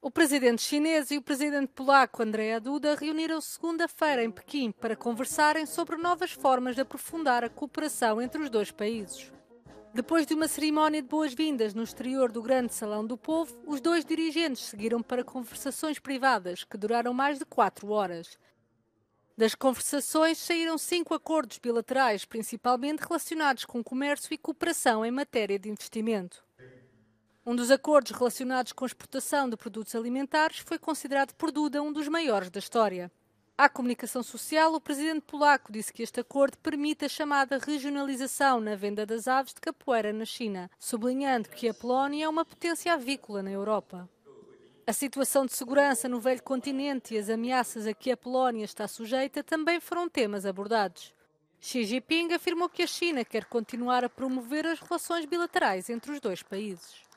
O presidente chinês e o presidente polaco André Duda reuniram-se segunda-feira em Pequim para conversarem sobre novas formas de aprofundar a cooperação entre os dois países. Depois de uma cerimónia de boas-vindas no exterior do Grande Salão do Povo, os dois dirigentes seguiram para conversações privadas que duraram mais de quatro horas. Das conversações saíram cinco acordos bilaterais, principalmente relacionados com comércio e cooperação em matéria de investimento. Um dos acordos relacionados com a exportação de produtos alimentares foi considerado por Duda um dos maiores da história. À comunicação social, o presidente polaco disse que este acordo permite a chamada regionalização na venda das aves de capoeira na China, sublinhando que a Polónia é uma potência avícola na Europa. A situação de segurança no velho continente e as ameaças a que a Polónia está sujeita também foram temas abordados. Xi Jinping afirmou que a China quer continuar a promover as relações bilaterais entre os dois países.